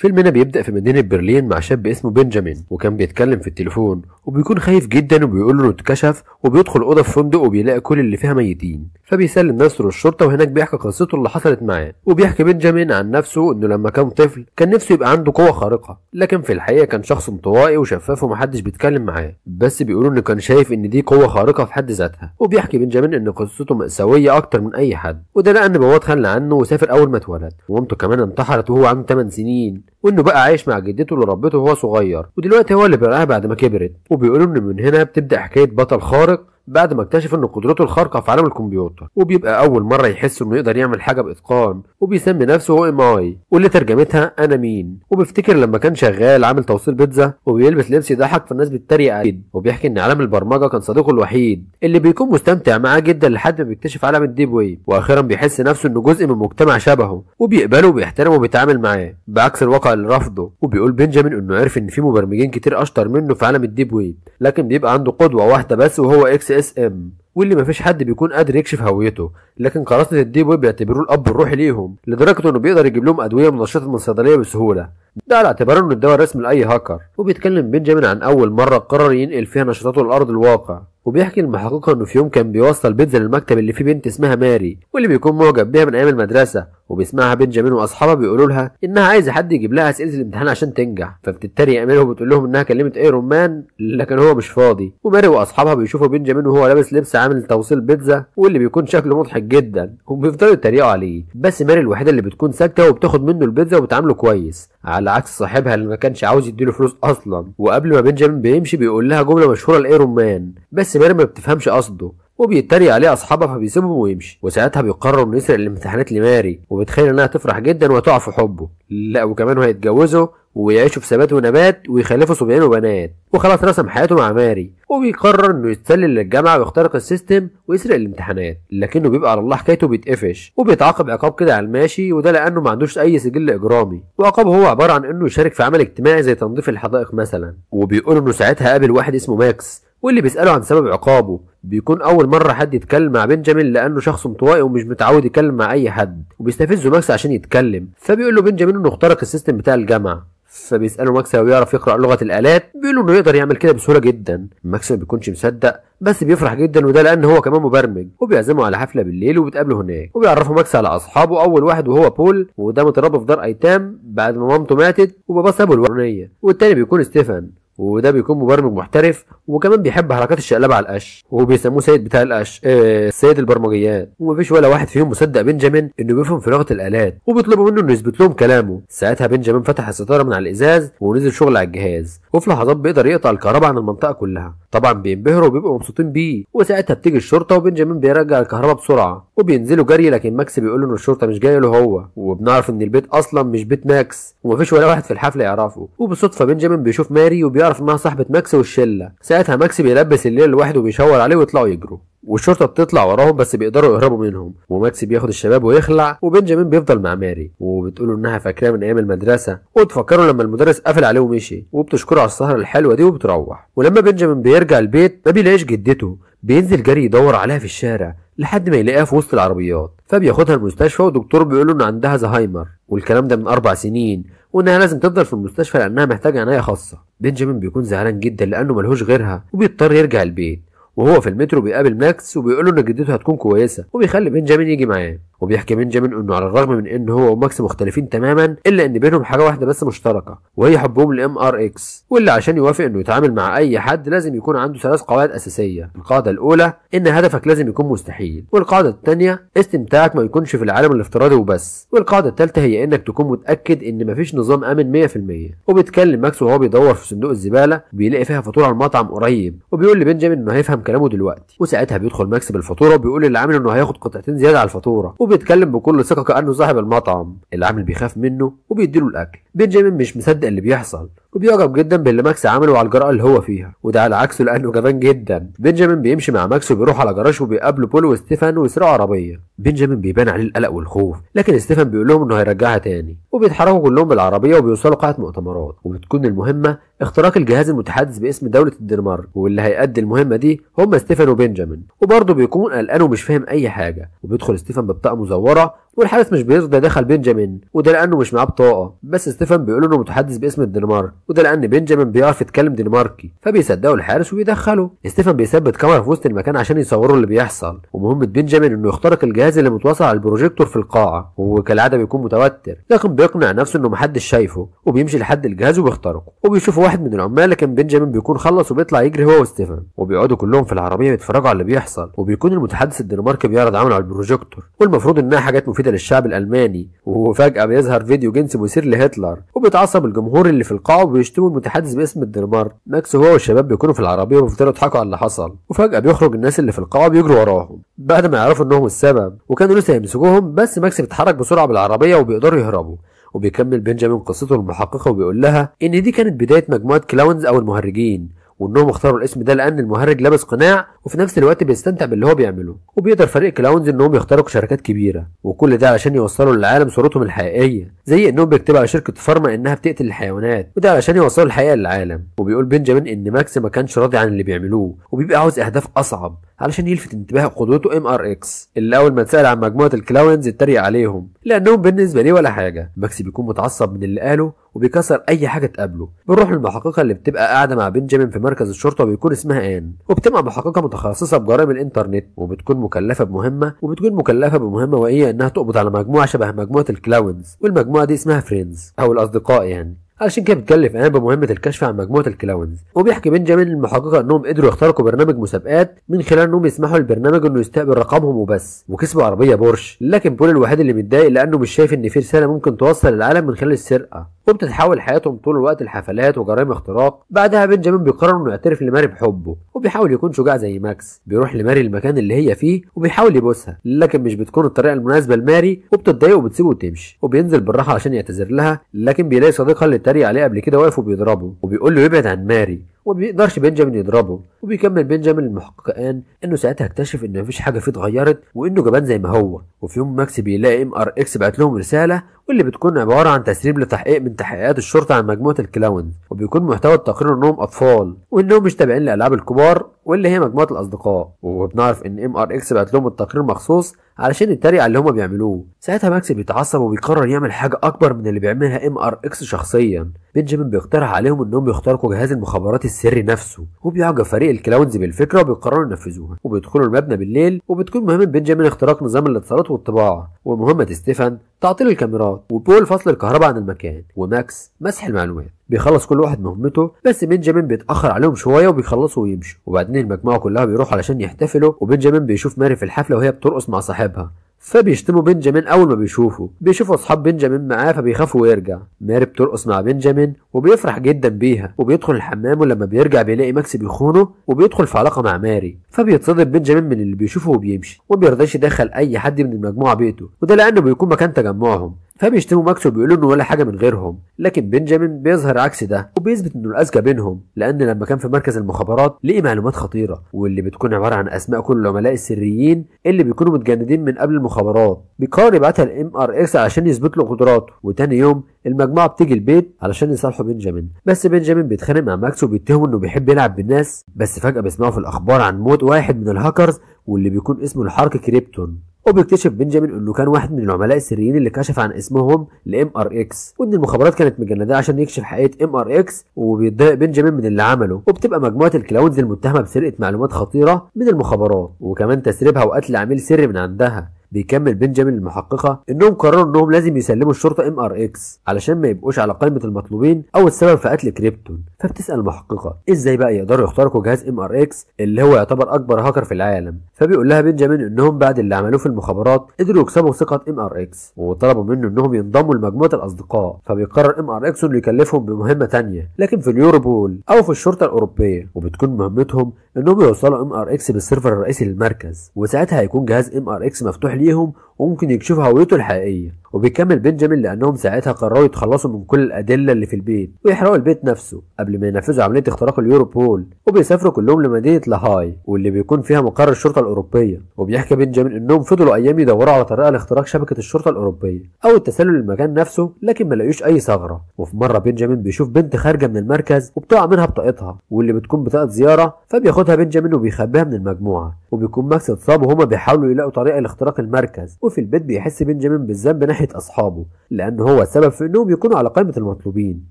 فيلمنا بيبدأ في مدينة برلين مع شاب اسمه بنجامين وكان بيتكلم في التليفون وبيكون خايف جدا وبيقول له اتكشف وبيدخل أوضة في فندق وبيلاقي كل اللي فيها ميتين فبيسلم نفسه للشرطة وهناك بيحكي قصته اللي حصلت معاه وبيحكي بنجامين عن نفسه إنه لما كان طفل كان نفسه يبقى عنده قوة خارقة لكن في الحقيقة كان شخص انطوائي وشفاف ومحدش بيتكلم معاه بس بيقولوا إنه كان شايف إن دي قوة خارقة في حد ذاتها وبيحكي بنجامين إن قصته مأساوية أكتر من أي حد وده لأن باباه اتخلى عنه وسافر أول ما اتولد ومامته كمان انتحرت وهو عنده 8 سنين وانه بقى عايش مع جدته اللي ربته وهو صغير ودلوقتي هو اللي بيرعاها بعد ما كبرت وبيقولوا ان من هنا بتبدا حكايه بطل خارق بعد ما اكتشف ان قدرته الخارقه في عالم الكمبيوتر وبيبقى اول مره يحس انه يقدر يعمل حاجه باتقان وبيسمي نفسه هو ام اي واللي ترجمتها انا مين وبيفتكر لما كان شغال عامل توصيل بيتزا وبيلبس لبس يضحك فالناس بتتريق عليه وبيحكي ان عالم البرمجه كان صديقه الوحيد اللي بيكون مستمتع معاه جدا لحد ما بيكتشف عالم الديب ويب واخيرا بيحس نفسه انه جزء من مجتمع شبهه وبيقبله وبيحترمه وبيتعامل معاه بعكس الواقع اللي رافضه وبيقول بنجامين انه عرف ان في مبرمجين كتير اشطر منه في عالم الديب ويب لكن بيبقى عنده قدوه واحده بس وهو اكس اس ام واللي مفيش حد بيكون قادر يكشف هويته لكن قراصنة الديب ويب بيعتبروه الاب الروحي ليهم لدرجة انه بيقدر يجيب لهم ادوية منشطة من الصيدلية بسهولة ده على اعتبار انه الدواء الرسمي لاي هاكر وبيتكلم بنجامين عن اول مرة قرر ينقل فيها نشاطاته لارض الواقع وبيحكي المحققة انه في يوم كان بيوصل بيتزا للمكتب اللي فيه بنت اسمها ماري واللي بيكون معجب بيها من ايام المدرسة وبيسمعها بنجامين واصحابها بيقولوا لها انها عايزه حد يجيب لها اسئله الامتحان عشان تنجح فبتتريق منهم وبتقول لهم انها كلمت ايرون مان لكن هو مش فاضي وماري واصحابها بيشوفوا بنجامين وهو لابس لبس عامل توصيل بيتزا واللي بيكون شكله مضحك جدا وبيفضلوا يتريقوا عليه بس ماري الوحيده اللي بتكون ساكته وبتاخد منه البيتزا وبتعامله كويس على عكس صاحبها اللي ما كانش عاوز يديله فلوس اصلا وقبل ما بنجامين بيمشي بيقول لها جمله مشهوره لايرون مان بس ماري ما بتفهمش قصده وبيتريق عليه اصحابها فبيسيبهم ويمشي وساعتها بيقرروا انه يسرق الامتحانات لماري وبتخيل انها تفرح جدا وتقع في حبه لا وكمان هيتجوزوا ويعيشوا في ثبات ونبات ويخلفوا صبيان وبنات وخلاص رسم حياته مع ماري وبيقرر انه يتسلل للجامعه ويخترق السيستم ويسرق الامتحانات لكنه بيبقى على الله حكايته بيتقفش وبيتعاقب عقاب كده على الماشي وده لانه ما عندوش اي سجل اجرامي وعقابه هو عباره عن انه يشارك في عمل اجتماعي زي تنظيف الحدائق مثلا وبيقول انه ساعتها قابل واحد اسمه ماكس واللي بيسأله عن سبب عقابه بيكون أول مرة حد يتكلم مع بنجامين لأنه شخص انطوائي ومش متعود يتكلم مع أي حد وبيستفزه ماكس عشان يتكلم فبيقول له بنجامين إنه اخترق السيستم بتاع الجامعة فبيسأله ماكس لو يعرف يقرأ لغة الآلات بيقول له إنه يقدر يعمل كده بسهولة جدا ماكس ما بيكونش مصدق بس بيفرح جدا وده لأن هو كمان مبرمج وبيعزمه على حفلة بالليل وبتقابله هناك وبيعرفه ماكس على أصحابه أول واحد وهو بول وده متربى في دار أيتام بعد ما مامته ماتت وباباه سابه الورنية والتاني بيكون ستيفن وده بيكون مبرمج محترف وكمان بيحب حركات الشقلبه على القش وبيسموه سيد بتاع القش إيه سيد البرمجيات ومفيش ولا واحد فيهم مصدق بنجامين انه بيفهم في لغه الالات وبيطلبوا منه انه يثبت لهم كلامه ساعتها بنجامين فتح الستاره من على الازاز ونزل شغل على الجهاز وفي لحظات بيقدر يقطع الكهرباء عن المنطقه كلها طبعا بينبهروا وبيبقوا مبسوطين بيه وساعتها بتيجي الشرطه وبنجامين بيرجع الكهرباء بسرعه وبينزلوا جري لكن ماكس بيقول له ان الشرطه مش جايه له هو وبنعرف ان البيت اصلا مش بيت ماكس ومفيش ولا واحد في الحفله يعرفه وبالصدفه بنجامين بيشوف ماري وبيعرف انها صاحبه ماكس والشله ساعتها ماكس بيلبس الليل الواحد وبيشاور عليه ويطلعوا يجروا والشرطه بتطلع وراهم بس بيقدروا يهربوا منهم وماكس بياخد الشباب ويخلع وبنجامين بيفضل مع ماري وبتقوله انها فاكراه من ايام المدرسه وتفكره لما المدرس قفل عليه ومشي وبتشكره على السهره الحلوه دي وبتروح ولما بنجامين بيرجع البيت ما بيلاقيش جدته بينزل جري يدور عليها في الشارع لحد ما يلاقيها في وسط العربيات فبياخدها المستشفى والدكتور بيقول له ان عندها زهايمر والكلام ده من اربع سنين وانها لازم تفضل في المستشفى لانها محتاجه عنايه خاصه بنجامين بيكون زعلان جدا لأنه ملهوش غيرها وبيضطر يرجع البيت وهو في المترو بيقابل ماكس وبيقول له إن جدته هتكون كويسة وبيخلي بنجامين يجي معاه وبيحكي بنجامين انه على الرغم من ان هو وماكس مختلفين تماما الا ان بينهم حاجه واحده بس مشتركه وهي حبهم للام ار اكس واللي عشان يوافق انه يتعامل مع اي حد لازم يكون عنده ثلاث قواعد اساسيه القاعده الاولى ان هدفك لازم يكون مستحيل والقاعده الثانيه استمتاعك ما يكونش في العالم الافتراضي وبس والقاعده الثالثه هي انك تكون متاكد ان مفيش نظام امن 100% وبيتكلم ماكس وهو بيدور في صندوق الزباله بيلاقي فيها فاتوره على المطعم قريب وبيقول لبنجامين انه هيفهم كلامه دلوقتي وساعتها بيدخل ماكس بالفاتوره وبيقول للعامل انه هياخد قطعتين زياده على الفاتوره وبيتكلم بكل ثقة كأنه صاحب المطعم العامل بيخاف منه وبيديله الأكل بنجامين مش مصدق اللي بيحصل وبيعجب جدا باللي ماكس عمله على الجراءه اللي هو فيها وده على عكسه لأنه جبان جدا بنجامين بيمشي مع ماكس وبيروح على جراج وبيقابلوا بول وستيفان ويسرقوا عربية بنجامين بيبان عليه القلق والخوف لكن ستيفان بيقول لهم إنه هيرجعها تاني وبيتحركوا كلهم بالعربية وبيوصلوا قاعة مؤتمرات وبتكون المهمة اختراق الجهاز المتحدث باسم دولة الدنمارك واللي هيأدي المهمة دي هم ستيفان وبنجامين وبرضه بيكون قلقان ومش فاهم أي حاجة وبيدخل ستيفان ببطاقة مزورة والحارس مش بيرضى دخل بنجامين وده لأنه مش معاه بطاقة بس ستيفان بيقول إنه متحدث باسم الدنمارك وده لان بنجامين بيعرف يتكلم دنماركي فبيصدقوا الحارس وبيدخله ستيفن بيثبت كاميرا في وسط المكان عشان يصوروا اللي بيحصل ومهمه بنجامين انه يخترق الجهاز اللي متواصل على البروجيكتور في القاعه وكالعاده بيكون متوتر لكن بيقنع نفسه انه محدش شايفه وبيمشي لحد الجهاز وبيخترقه وبيشوف واحد من العمال لكن بنجامين بيكون خلص وبيطلع يجري هو وستيفن وبيقعدوا كلهم في العربيه بيتفرجوا على اللي بيحصل وبيكون المتحدث الدنماركي بيعرض عمله على البروجيكتور والمفروض انها حاجات مفيده للشعب الالماني وفجاه بيظهر فيديو جنسي مثير لهتلر وبيتعصب الجمهور اللي في القاعه ويشتموا المتحدث باسم الدنمارك ماكس هو والشباب بيكونوا في العربيه وبيفضلوا يضحكوا على اللي حصل وفجاه بيخرج الناس اللي في القاعه بيجروا وراهم بعد ما يعرفوا انهم السبب وكانوا لسه هيمسكوهم بس ماكس بيتحرك بسرعه بالعربيه وبيقدروا يهربوا وبيكمل بنجامين قصته المحققه وبيقول لها ان دي كانت بدايه مجموعه كلاونز او المهرجين وانهم اختاروا الاسم ده لان المهرج لابس قناع وفي نفس الوقت بيستمتع باللي هو بيعمله وبيقدر فريق كلاونز انهم يخترقوا شركات كبيره وكل ده علشان يوصلوا للعالم صورتهم الحقيقيه زي انهم بيكتبوا على شركه فارما انها بتقتل الحيوانات وده علشان يوصلوا الحقيقه للعالم وبيقول بنجامين ان ماكس ما كانش راضي عن اللي بيعملوه وبيبقى عاوز اهداف اصعب علشان يلفت انتباه قدوته ام ار اكس اللي اول ما اتسال عن مجموعه الكلاونز اتريق عليهم لانهم بالنسبه ليه ولا حاجه ماكس بيكون متعصب من اللي قاله وبيكسر اي حاجه تقابله بنروح للمحققه اللي بتبقى قاعده مع بنجامين في مركز الشرطه وبيكون اسمها ان وبتبقى محققه متخصصه بجرائم الانترنت وبتكون مكلفه بمهمه وبتكون مكلفه بمهمه وهي انها تقبض على مجموعه شبه مجموعه الكلاونز والمجموعه دي اسمها فريندز او الاصدقاء يعني علشان كده بيتكلم انا بمهمه الكشف عن مجموعه الكلاونز وبيحكي بنجامين المحققه انهم قدروا يخترقوا برنامج مسابقات من خلال انهم يسمحوا للبرنامج انه يستقبل رقمهم وبس وكسبوا عربيه بورش لكن بول الوحيد اللي متضايق لانه مش شايف ان في رساله ممكن توصل للعالم من خلال السرقه وبتتحول حياتهم طول الوقت لحفلات وجرائم اختراق بعدها بنجامين بيقرر انه يعترف لماري بحبه وبيحاول يكون شجاع زي ماكس بيروح لماري المكان اللي هي فيه وبيحاول يبوسها لكن مش بتكون الطريقه المناسبه لماري وبتضايق وبتسيبه وتمشي وبينزل بالراحه عشان يعتذر لها لكن بيلاقي صديقها اللي اتريق عليه قبل كده واقف وبيضربه وبيقول له يبعد عن ماري وما بيقدرش بنجامين يضربه وبيكمل بنجامين المحققان ان انه ساعتها اكتشف ان مفيش حاجه فيه اتغيرت وانه جبان زي ما هو وفي يوم ماكس بيلاقي ام ار اكس بعت لهم رساله واللي بتكون عبارة عن تسريب لتحقيق من تحقيقات الشرطة عن مجموعة الكلاونز وبيكون محتوى التقرير انهم اطفال وانهم مش تابعين لالعاب الكبار واللي هي مجموعة الاصدقاء وبنعرف ان ام ار اكس بعت لهم التقرير مخصوص علشان يتريق على اللي هما بيعملوه ساعتها ماكس بيتعصب وبيقرر يعمل حاجة اكبر من اللي بيعملها ام ار اكس شخصيا بنجامين بيقترح عليهم انهم يخترقوا جهاز المخابرات السري نفسه وبيعجب فريق الكلاونز بالفكرة وبيقرروا ينفذوها وبيدخلوا المبنى بالليل وبتكون مهمة بنجامين اختراق نظام الاتصالات والطباعة ومهمة ستيفن تعطيل الكاميرات وبول فصل الكهرباء عن المكان وماكس مسح المعلومات بيخلص كل واحد مهمته بس بنجامين بيتاخر عليهم شويه وبيخلصوا ويمشوا وبعدين المجموعه كلها بيروحوا علشان يحتفلوا وبنجامين بيشوف ماري في الحفله وهي بترقص مع صاحبها فبيشتموا بنجامين أول ما بيشوفوا بيشوفوا أصحاب بنجامين معاه فبيخافوا ويرجع ماري بترقص مع بنجامين وبيفرح جدا بيها وبيدخل الحمام ولما بيرجع بيلاقي ماكس بيخونه وبيدخل في علاقة مع ماري فبيتصدم بنجامين من اللي بيشوفه وبيمشي وبيرضاش يدخل أي حد من المجموعة بيته وده لأنه بيكون مكان تجمعهم فبيشتموا ماكس وبيقولوا انه ولا حاجه من غيرهم لكن بنجامين بيظهر عكس ده وبيثبت انه الاذكى بينهم لان لما كان في مركز المخابرات لقي معلومات خطيره واللي بتكون عباره عن اسماء كل العملاء السريين اللي بيكونوا متجندين من قبل المخابرات بيقرر يبعتها الام ار اكس علشان يثبت له قدراته وتاني يوم المجموعه بتيجي البيت علشان يصالحوا بنجامين بس بنجامين بيتخانق مع ماكس وبيتهمه انه بيحب يلعب بالناس بس فجاه بيسمعوا في الاخبار عن موت واحد من الهاكرز واللي بيكون اسمه الحركة كريبتون وبيكتشف بنجامين انه كان واحد من العملاء السريين اللي كشف عن اسمهم لام ار اكس وان المخابرات كانت مجنداه عشان يكشف حقيقه ام ار اكس وبيتضايق بنجامين من اللي عمله وبتبقى مجموعه الكلاونز المتهمه بسرقه معلومات خطيره من المخابرات وكمان تسريبها وقتل عميل سري من عندها بيكمل بنجامين المحققه انهم قرروا انهم لازم يسلموا الشرطه ام ار اكس علشان ما يبقوش على قائمه المطلوبين او السبب في قتل كريبتون فبتسال المحققه ازاي بقى يقدروا يخترقوا جهاز ام ار اكس اللي هو يعتبر اكبر هاكر في العالم فبيقول لها بنجامين انهم بعد اللي عملوه في المخابرات قدروا يكسبوا ثقه ام ار اكس وطلبوا منه انهم ينضموا لمجموعه الاصدقاء فبيقرر ام ار اكس انه يكلفهم بمهمه ثانيه لكن في اليوروبول او في الشرطه الاوروبيه وبتكون مهمتهم انهم يوصلوا ام ار اكس بالسيرفر الرئيسي للمركز وساعتها هيكون جهاز ام ار اكس مفتوح ليهم وممكن يكشفوا هويته الحقيقيه وبيكمل بنجامين لانهم ساعتها قرروا يتخلصوا من كل الادله اللي في البيت ويحرقوا البيت نفسه قبل ما ينفذوا عمليه اختراق اليوروبول وبيسافروا كلهم لمدينه لاهاي واللي بيكون فيها مقر الشرطه الاوروبيه وبيحكي بنجامين انهم فضلوا ايام يدوروا على طريقه لاختراق شبكه الشرطه الاوروبيه او التسلل للمكان نفسه لكن ما لقوش اي ثغره وفي مره بنجامين بيشوف بنت خارجه من المركز وبتقع منها بطاقتها واللي بتكون بطاقه زياره فبياخدها بنجامين وبيخبيها من المجموعه وبيكون ماكس اتصاب وهما بيحاولوا يلاقوا طريقه لاختراق المركز في البيت بيحس بنجامين بالذنب ناحية أصحابه لأن هو السبب في إنهم يكونوا على قائمة المطلوبين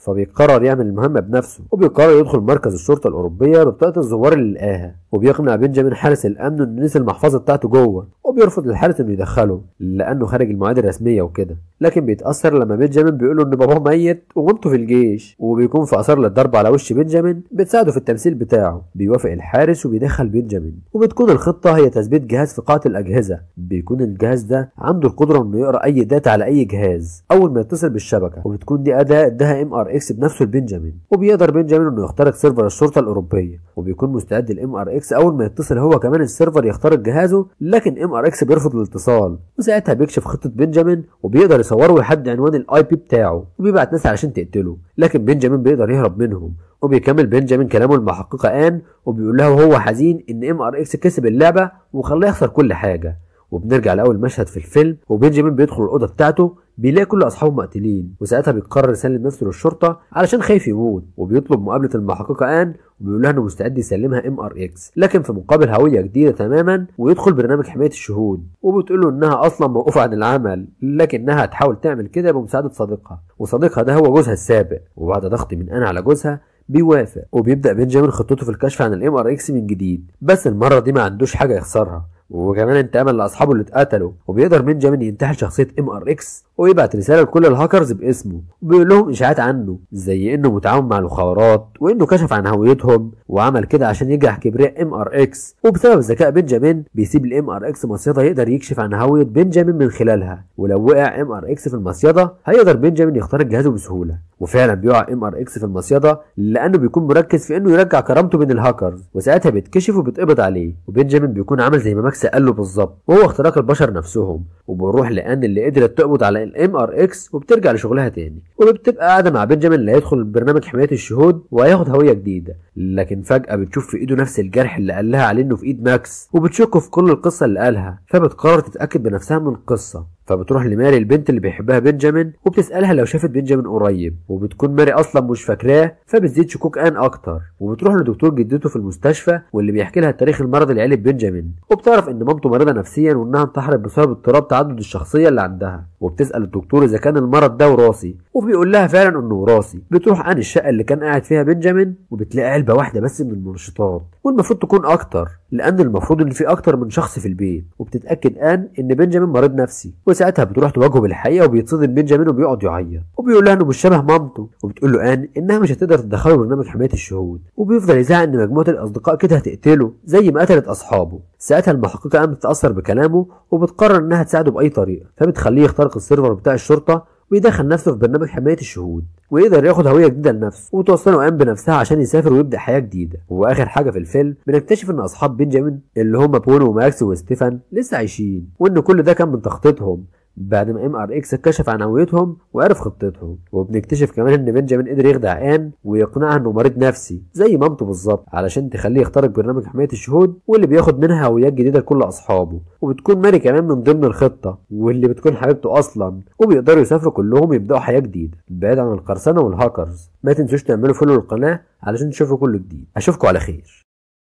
فبيقرر يعمل المهمة بنفسه وبيقرر يدخل مركز الشرطة الأوروبية ببطاقة الزوار اللي لقاها وبيقنع بنجامين حارس الأمن إنه نسي المحفظة بتاعته جوه وبيرفض الحارس إنه يدخله لأنه خارج المواعيد الرسمية وكده لكن بيتأثر لما بنجامين بيقول له إن باباه ميت ومامته في الجيش وبيكون في أثار للضرب على وش بنجامين بتساعده في التمثيل بتاعه بيوافق الحارس وبيدخل بنجامين وبتكون الخطة هي تثبيت جهاز في قاعة الأجهزة بيكون الجهاز ده عنده القدرة إنه يقرأ أي داتا على أي جهاز أول ما يتصل بالشبكة وبتكون دي أداة ادها ام ار اكس بنفسه لبنجامين وبيقدر بنجامين انه يخترق سيرفر الشرطه الاوروبيه وبيكون مستعد الام ار اكس اول ما يتصل هو كمان السيرفر يخترق جهازه لكن ام ار اكس بيرفض الاتصال وساعتها بيكشف خطه بنجامين وبيقدر يصوره ويحدد عنوان الاي بي بتاعه وبيبعت ناس علشان تقتله لكن بنجامين بيقدر يهرب منهم وبيكمل بنجامين كلامه المحققه ان وبيقول لها وهو حزين ان ام ار اكس كسب اللعبه وخلاه يخسر كل حاجه وبنرجع لاول مشهد في الفيلم وبنجامين بيدخل الاوضه بتاعته بيلاقي كل اصحابه مقتلين وساعتها بيقرر يسلم نفسه للشرطه علشان خايف يموت وبيطلب مقابله المحققه ان وبيقول لها انه مستعد يسلمها ام ار اكس لكن في مقابل هويه جديده تماما ويدخل برنامج حمايه الشهود وبتقول له انها اصلا موقوفه عن العمل لكنها هتحاول تعمل كده بمساعده صديقها وصديقها ده هو جوزها السابق وبعد ضغط من انا على جوزها بيوافق وبيبدا بنجامين خطته في الكشف عن الام ار اكس من جديد بس المره دي ما عندوش حاجه يخسرها وكمان انتقاما لاصحابه اللي اتقتلوا وبيقدر بنجامين ينتحل شخصيه ام ار اكس ويبعت رساله لكل الهاكرز باسمه وبيقول لهم اشاعات عنه زي انه متعاون مع المخابرات وانه كشف عن هويتهم وعمل كده عشان يجرح كبرياء ام ار اكس وبسبب ذكاء بنجامين بيسيب الام ار اكس مصيده يقدر يكشف عن هويه بنجامين من خلالها ولو وقع ام ار اكس في المصيده هيقدر بنجامين يخترق جهازه بسهوله وفعلا بيقع ام ار اكس في المصيده لانه بيكون مركز في انه يرجع كرامته بين الهاكرز وساعتها بيتكشف وبيتقبض عليه وبنجامين بيكون عمل زي ما ماكس اكس قاله بالظبط وهو اختراق البشر نفسهم وبنروح لان اللي قدرت تقبض على الام ار اكس وبترجع لشغلها تاني وبتبقى قاعده مع بنجامين اللي هيدخل برنامج حمايه الشهود وهياخد هويه جديده لكن فجاه بتشوف في ايده نفس الجرح اللي قالها عليه انه في ايد ماكس وبتشك في كل القصه اللي قالها فبتقرر تتاكد بنفسها من القصه فبتروح لماري البنت اللي بيحبها بنجامين وبتسالها لو شافت بنجامين قريب وبتكون ماري اصلا مش فاكراه فبتزيد شكوك ان اكتر وبتروح لدكتور جدته في المستشفى واللي بيحكي لها تاريخ المرض العيلي بنجامين وبتعرف ان مامته مريضه نفسيا وانها انتحرت بسبب اضطراب تعدد الشخصيه اللي عندها وبتسأل الدكتور إذا كان المرض ده وراثي وبيقول لها فعلا إنه وراثي بتروح عن الشقة اللي كان قاعد فيها بنجامين وبتلاقي علبة واحدة بس من المنشطات والمفروض تكون أكتر لأن المفروض إن في أكتر من شخص في البيت وبتتأكد آن إن بنجامين مريض نفسي وساعتها بتروح تواجهه بالحقيقة وبيتصدم بنجامين وبيقعد يعيط وبيقول لها إنه مش شبه مامته وبتقول له آن إنها مش هتقدر تدخله برنامج حماية الشهود وبيفضل يزعق إن مجموعة الأصدقاء كده هتقتله زي ما قتلت أصحابه ساعتها المحققة قامت تتأثر بكلامه وبتقرر إنها تساعده بأي طريقة فبتخليه يخترق السيرفر بتاع الشرطة ويدخل نفسه في برنامج حماية الشهود ويقدر ياخد هوية جديدة لنفسه وتوصله أم بنفسها عشان يسافر ويبدأ حياة جديدة وآخر حاجة في الفيلم بنكتشف إن أصحاب بنجامين اللي هم بونو وماكس وستيفان لسه عايشين وإن كل ده كان من تخطيطهم بعد ما ام ار اكس اتكشف عن هويتهم وعرف خطتهم وبنكتشف كمان ان بنجامين قدر يخدع ان ويقنعها انه مريض نفسي زي مامته بالظبط علشان تخليه يخترق برنامج حمايه الشهود واللي بياخد منها هويات جديده لكل اصحابه وبتكون ماري كمان من ضمن الخطه واللي بتكون حبيبته اصلا وبيقدروا يسافروا كلهم يبداوا حياه جديده بعيد عن القرصنه والهاكرز ما تنسوش تعملوا فولو للقناه علشان تشوفوا كل جديد اشوفكم على خير